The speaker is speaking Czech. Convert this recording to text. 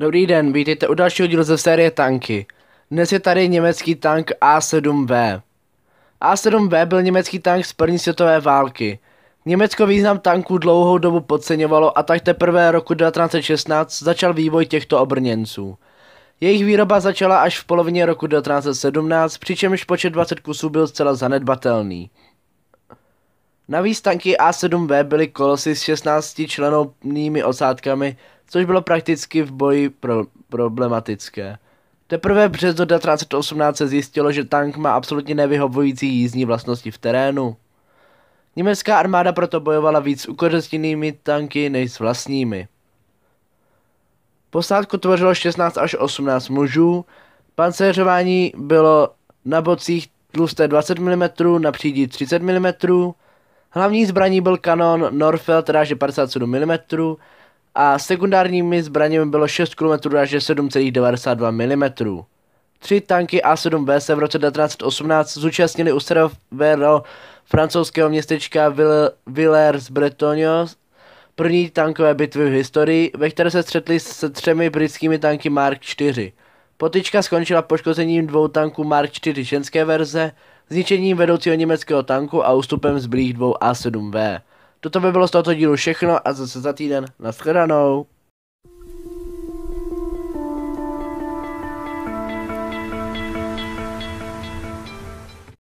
Dobrý den, vítejte u dalšího dílu ze série Tanky. Dnes je tady německý tank A7V. A7V byl německý tank z první světové války. Německo význam tanků dlouhou dobu podceňovalo a tak teprve roku 1916 začal vývoj těchto obrněnců. Jejich výroba začala až v polovině roku 1917, přičemž počet 20 kusů byl zcela zanedbatelný. Navíc tanky A7V byly kolosy s 16 členovanými osádkami, což bylo prakticky v boji pro- problematické. Teprve přes do 1918 se zjistilo, že tank má absolutně nevyhovující jízdní vlastnosti v terénu. Německá armáda proto bojovala víc s ukořestěnými tanky než s vlastními. Posádku tvořilo 16 až 18 mužů, pancéřování bylo na bocích tlusté 20 mm, na přídi 30 mm, hlavní zbraní byl kanon Norfeld ráže 57 mm, a sekundárními zbraněmi bylo 6 km až 7,92 mm. Tři tanky A7B se v roce 1918 zúčastnili u severno francouzského městečka villers Bretonio první tankové bitvy v historii, ve které se střetli se třemi britskými tanky Mark 4. Potička skončila poškozením dvou tanků Mark 4 ženské verze, zničením vedoucího německého tanku a ústupem zbylých dvou A7V. Toto by bylo z tohoto dílu všechno a zase za týden. Naschledanou.